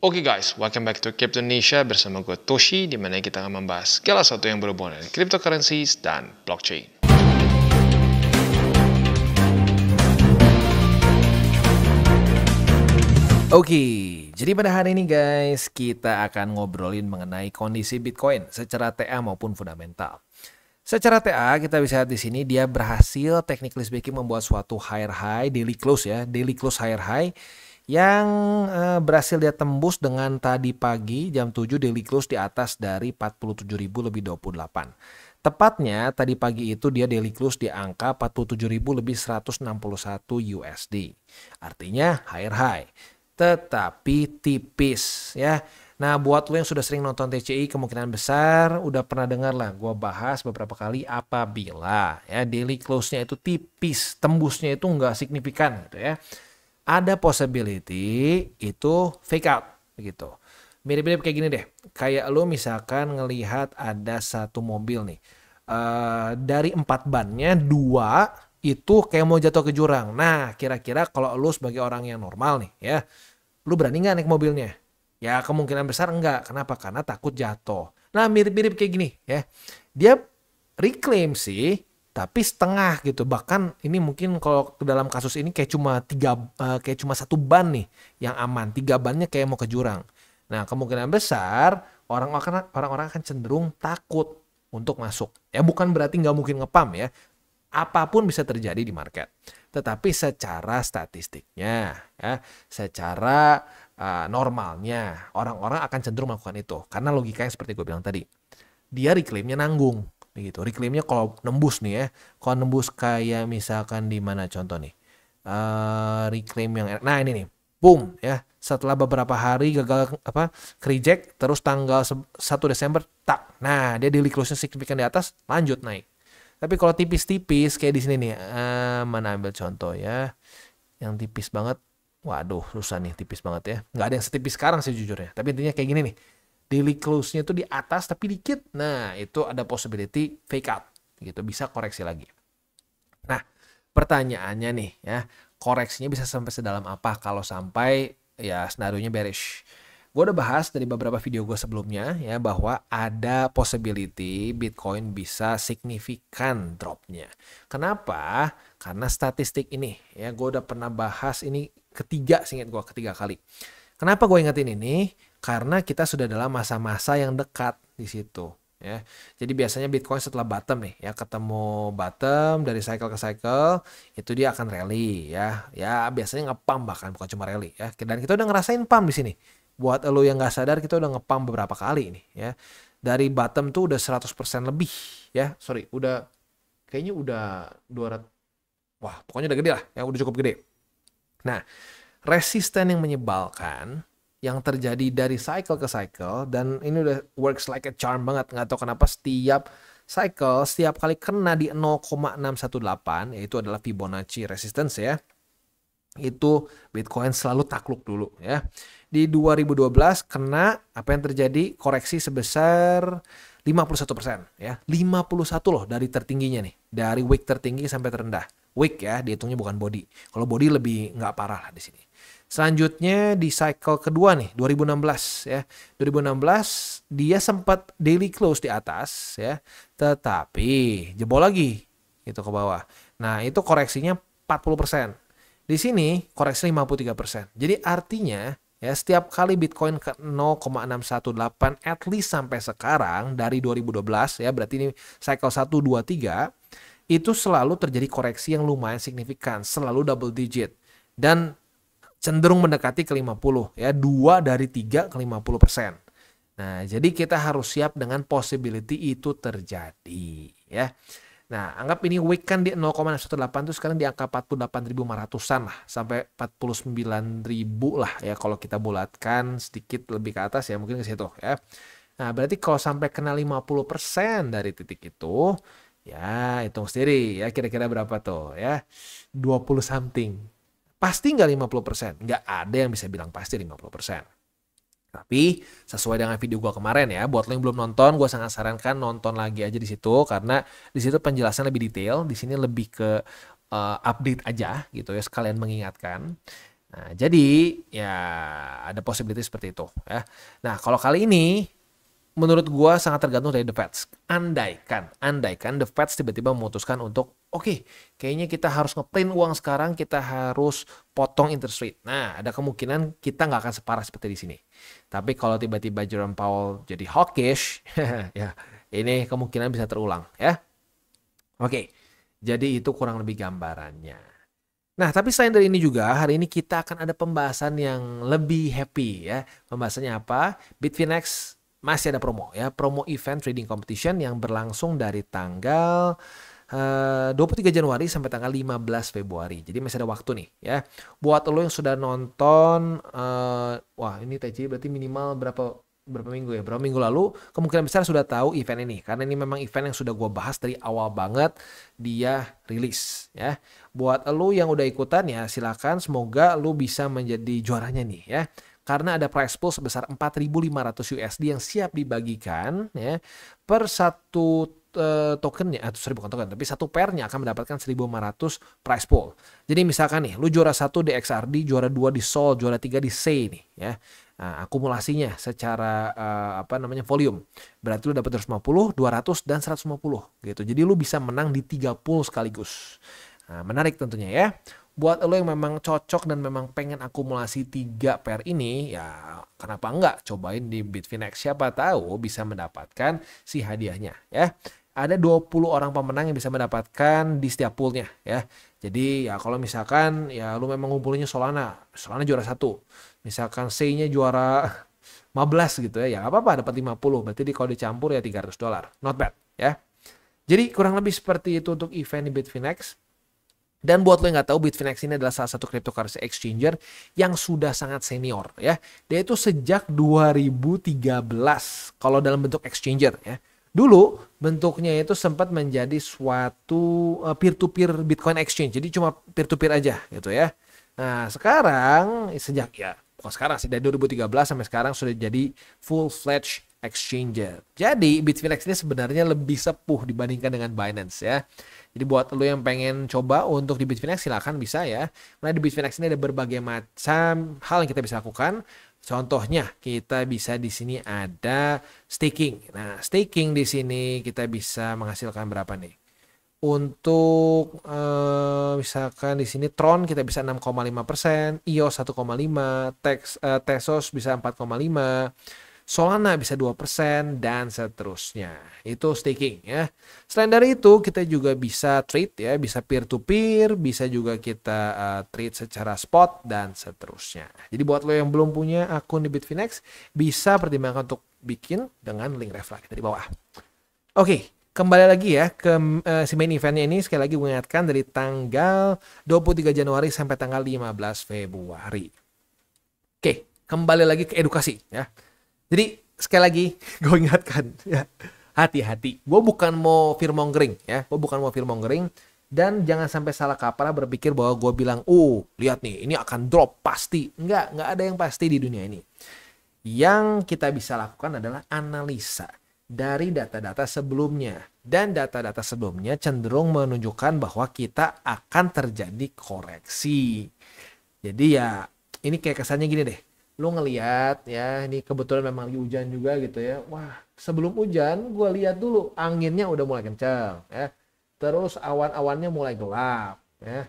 Oke okay guys, welcome back to Crypto Nisha bersama gue Toshi di mana kita akan membahas segala satu yang berhubungan dengan cryptocurrency dan blockchain. Oke, okay, jadi pada hari ini guys, kita akan ngobrolin mengenai kondisi Bitcoin secara TA maupun fundamental. Secara TA kita bisa lihat di sini dia berhasil technically speaking membuat suatu higher high daily close ya, daily close higher high yang eh, berhasil dia tembus dengan tadi pagi jam 7 daily close di atas dari 47.000 lebih 28. Tepatnya tadi pagi itu dia daily close di angka 47.000 lebih 161 USD. Artinya higher high. Tetapi tipis ya. Nah buat lo yang sudah sering nonton TCI kemungkinan besar udah pernah dengar lah gue bahas beberapa kali apabila ya daily close-nya itu tipis, tembusnya itu nggak signifikan gitu ya ada possibility itu fake out begitu. Mirip-mirip kayak gini deh. Kayak lo misalkan ngelihat ada satu mobil nih. Uh, dari empat bannya dua itu kayak mau jatuh ke jurang. Nah, kira-kira kalau lu sebagai orang yang normal nih ya, lu berani nggak naik mobilnya? Ya kemungkinan besar enggak. Kenapa? Karena takut jatuh. Nah, mirip-mirip kayak gini ya. Dia reclaim sih tapi setengah gitu bahkan ini mungkin kalau ke dalam kasus ini kayak cuma tiga eh, kayak cuma satu ban nih yang aman tiga bannya kayak mau ke jurang nah kemungkinan besar orang orang orang akan cenderung takut untuk masuk ya bukan berarti nggak mungkin ngepam ya apapun bisa terjadi di market tetapi secara statistiknya ya secara uh, normalnya orang-orang akan cenderung melakukan itu karena logika yang seperti gue bilang tadi dia reclaimnya nanggung gitu. Reclaimnya kalau nembus nih ya, kalau nembus kayak misalkan di mana contoh nih, uh, reclaim yang nah ini nih, boom ya. Setelah beberapa hari gagal apa reject, terus tanggal 1 Desember tak. Nah dia daily close signifikan di atas, lanjut naik. Tapi kalau tipis-tipis kayak di sini nih, uh, mana ambil contoh ya, yang tipis banget. Waduh, susah nih tipis banget ya. Nggak ada yang setipis sekarang sih jujurnya. Tapi intinya kayak gini nih daily close-nya itu di atas tapi dikit. Nah, itu ada possibility fake out gitu, bisa koreksi lagi. Nah, pertanyaannya nih ya, koreksinya bisa sampai sedalam apa kalau sampai ya senarionya bearish. Gue udah bahas dari beberapa video gue sebelumnya ya bahwa ada possibility Bitcoin bisa signifikan dropnya. Kenapa? Karena statistik ini ya gue udah pernah bahas ini ketiga singkat gue ketiga kali. Kenapa gue ingetin ini? karena kita sudah dalam masa-masa yang dekat di situ ya. Jadi biasanya Bitcoin setelah bottom nih ya ketemu bottom dari cycle ke cycle itu dia akan rally ya. Ya biasanya ngepam bahkan bukan cuma rally ya. Dan kita udah ngerasain pam di sini. Buat lo yang nggak sadar kita udah ngepam beberapa kali ini ya. Dari bottom tuh udah 100% lebih ya. Sorry, udah kayaknya udah 200 Wah, pokoknya udah gede lah, ya udah cukup gede. Nah, resisten yang menyebalkan yang terjadi dari cycle ke cycle dan ini udah works like a charm banget nggak tahu kenapa setiap cycle setiap kali kena di 0,618 yaitu adalah Fibonacci resistance ya itu Bitcoin selalu takluk dulu ya. Di 2012 kena apa yang terjadi koreksi sebesar 51% ya. 51 loh dari tertingginya nih, dari week tertinggi sampai terendah. Week ya, dihitungnya bukan body. Kalau body lebih nggak parah lah di sini. Selanjutnya di cycle kedua nih 2016 ya. 2016 dia sempat daily close di atas ya, tetapi jebol lagi gitu ke bawah. Nah, itu koreksinya 40%. Di sini koreksi 53%. Jadi artinya ya setiap kali Bitcoin ke 0,618 at least sampai sekarang dari 2012 ya berarti ini cycle 1 2 3 itu selalu terjadi koreksi yang lumayan signifikan, selalu double digit. Dan cenderung mendekati ke 50 ya dua dari tiga ke 50 persen. Nah jadi kita harus siap dengan possibility itu terjadi ya. Nah anggap ini weekend kan koma di 0,18 itu sekarang di angka 48.500an lah sampai 49.000 lah ya kalau kita bulatkan sedikit lebih ke atas ya mungkin ke situ ya. Nah berarti kalau sampai kena 50% dari titik itu ya hitung sendiri ya kira-kira berapa tuh ya 20 something Pasti nggak 50%? Nggak ada yang bisa bilang pasti 50%. Tapi sesuai dengan video gue kemarin ya, buat lo yang belum nonton, gue sangat sarankan nonton lagi aja di situ karena di situ penjelasan lebih detail, di sini lebih ke uh, update aja gitu ya sekalian mengingatkan. Nah, jadi ya ada possibility seperti itu ya. Nah, kalau kali ini menurut gue sangat tergantung dari The Feds. Andaikan, andaikan The Feds tiba-tiba memutuskan untuk oke okay, kayaknya kita harus ngeprint uang sekarang kita harus potong interest rate nah ada kemungkinan kita nggak akan separah seperti di sini tapi kalau tiba-tiba Jerome Powell jadi hawkish ya ini kemungkinan bisa terulang ya oke okay, jadi itu kurang lebih gambarannya Nah, tapi selain dari ini juga, hari ini kita akan ada pembahasan yang lebih happy ya. Pembahasannya apa? Bitfinex masih ada promo ya, promo event trading competition yang berlangsung dari tanggal Eh, uh, 23 Januari sampai tanggal 15 Februari. Jadi masih ada waktu nih ya. Buat lo yang sudah nonton uh, wah ini TC berarti minimal berapa berapa minggu ya, berapa minggu lalu kemungkinan besar sudah tahu event ini karena ini memang event yang sudah gua bahas dari awal banget dia rilis ya. Buat lo yang udah ikutan ya silakan semoga lo bisa menjadi juaranya nih ya karena ada price pool sebesar 4.500 USD yang siap dibagikan ya per satu Eh, tokennya, atau eh, seribu bukan token, tapi satu pernya akan mendapatkan 1500 price pool. Jadi misalkan nih, lu juara satu di XRD, juara dua di Sol, juara tiga di C nih ya. Nah, akumulasinya secara uh, apa namanya volume. Berarti lu dapat 250, 200 dan 150 gitu. Jadi lu bisa menang di tiga pool sekaligus. Nah, menarik tentunya ya. Buat lo yang memang cocok dan memang pengen akumulasi tiga pair ini, ya kenapa enggak cobain di Bitfinex siapa tahu bisa mendapatkan si hadiahnya ya ada 20 orang pemenang yang bisa mendapatkan di setiap poolnya ya. Jadi ya kalau misalkan ya lu memang ngumpulinnya Solana, Solana juara satu. Misalkan C-nya juara 15 gitu ya, ya apa-apa dapat 50. Berarti di kalau dicampur ya 300 dolar. Not bad ya. Jadi kurang lebih seperti itu untuk event di Bitfinex. Dan buat lo yang nggak tahu, Bitfinex ini adalah salah satu cryptocurrency exchanger yang sudah sangat senior ya. Dia itu sejak 2013 kalau dalam bentuk exchanger ya. Dulu bentuknya itu sempat menjadi suatu eh, peer-to-peer -peer Bitcoin exchange. Jadi cuma peer-to-peer -peer aja gitu ya. Nah sekarang sejak ya bukan sekarang sih dari 2013 sampai sekarang sudah jadi full-fledged exchanger. Jadi Bitfinex ini sebenarnya lebih sepuh dibandingkan dengan Binance ya. Jadi buat lo yang pengen coba untuk di Bitfinex silahkan bisa ya. Karena di Bitfinex ini ada berbagai macam hal yang kita bisa lakukan. Contohnya kita bisa di sini ada staking. Nah, staking di sini kita bisa menghasilkan berapa nih? Untuk eh, misalkan di sini Tron kita bisa 6,5%, EOS 1,5, Tex, eh, Tesos bisa 4,5 Solana bisa 2% dan seterusnya. Itu staking ya. Selain dari itu kita juga bisa trade ya, bisa peer to peer, bisa juga kita uh, trade secara spot dan seterusnya. Jadi buat lo yang belum punya akun di Bitfinex bisa pertimbangkan untuk bikin dengan link referral kita di bawah. Oke, okay, kembali lagi ya ke uh, si main eventnya ini sekali lagi mengingatkan dari tanggal 23 Januari sampai tanggal 15 Februari. Oke, kembali lagi ke edukasi ya jadi sekali lagi gue ingatkan ya hati-hati. Gue bukan mau firmongering ya, gue bukan mau firmongering dan jangan sampai salah kaprah berpikir bahwa gue bilang, oh lihat nih ini akan drop pasti. Enggak, enggak ada yang pasti di dunia ini. Yang kita bisa lakukan adalah analisa dari data-data sebelumnya. Dan data-data sebelumnya cenderung menunjukkan bahwa kita akan terjadi koreksi. Jadi ya ini kayak kesannya gini deh lu ngeliat ya ini kebetulan memang lagi hujan juga gitu ya wah sebelum hujan gue lihat dulu anginnya udah mulai kencang ya terus awan-awannya mulai gelap ya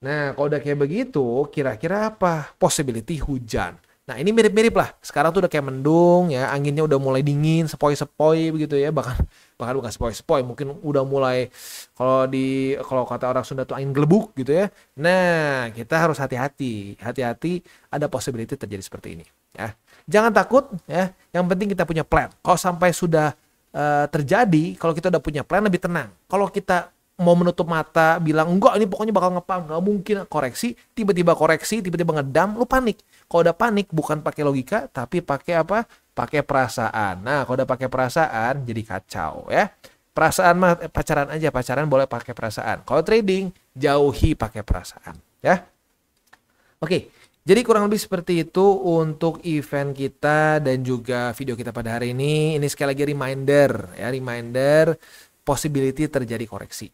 nah kalau udah kayak begitu kira-kira apa possibility hujan nah ini mirip-mirip lah sekarang tuh udah kayak mendung ya anginnya udah mulai dingin sepoi-sepoi begitu ya bahkan bahkan bukan spoil spoil mungkin udah mulai kalau di kalau kata orang Sunda tuh angin gelebuk gitu ya nah kita harus hati-hati hati-hati ada possibility terjadi seperti ini ya jangan takut ya yang penting kita punya plan kalau sampai sudah uh, terjadi kalau kita udah punya plan lebih tenang kalau kita mau menutup mata bilang enggak ini pokoknya bakal ngepang nggak mungkin koreksi tiba-tiba koreksi tiba-tiba ngedam lu panik kalau udah panik bukan pakai logika tapi pakai apa pakai perasaan nah kalau udah pakai perasaan jadi kacau ya perasaan mah eh, pacaran aja pacaran boleh pakai perasaan kalau trading jauhi pakai perasaan ya oke jadi kurang lebih seperti itu untuk event kita dan juga video kita pada hari ini ini sekali lagi reminder ya reminder possibility terjadi koreksi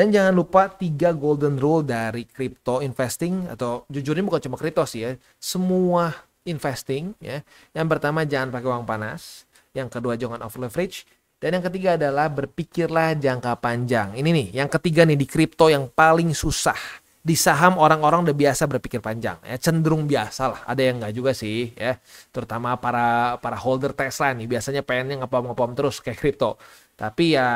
dan jangan lupa tiga golden rule dari crypto investing atau jujur ini bukan cuma kripto sih ya, semua investing ya. Yang pertama jangan pakai uang panas, yang kedua jangan over leverage, dan yang ketiga adalah berpikirlah jangka panjang. Ini nih, yang ketiga nih di crypto yang paling susah. Di saham orang-orang udah biasa berpikir panjang, ya cenderung biasa lah. Ada yang nggak juga sih, ya. Terutama para para holder Tesla nih, biasanya pengennya ngepom-ngepom terus kayak crypto. Tapi ya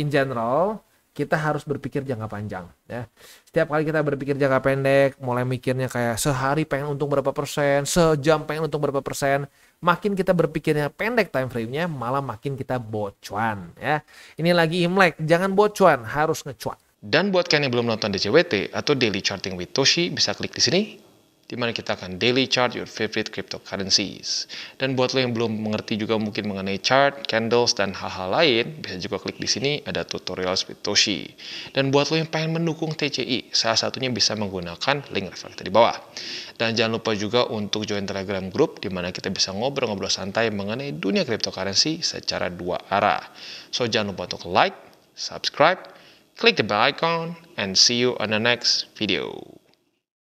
in general kita harus berpikir jangka panjang ya. Setiap kali kita berpikir jangka pendek, mulai mikirnya kayak sehari pengen untung berapa persen, sejam pengen untung berapa persen, makin kita berpikirnya pendek time frame-nya, malah makin kita bocuan ya. Ini lagi Imlek, jangan bocuan, harus ngecuan. Dan buat kalian yang belum nonton DCWT atau Daily Charting with Toshi, bisa klik di sini dimana kita akan daily chart your favorite cryptocurrencies. Dan buat lo yang belum mengerti juga mungkin mengenai chart, candles, dan hal-hal lain, bisa juga klik di sini ada tutorial Spitoshi. Dan buat lo yang pengen mendukung TCI, salah satunya bisa menggunakan link referral di bawah. Dan jangan lupa juga untuk join Telegram group, di mana kita bisa ngobrol-ngobrol santai mengenai dunia cryptocurrency secara dua arah. So jangan lupa untuk like, subscribe, klik the bell icon, and see you on the next video.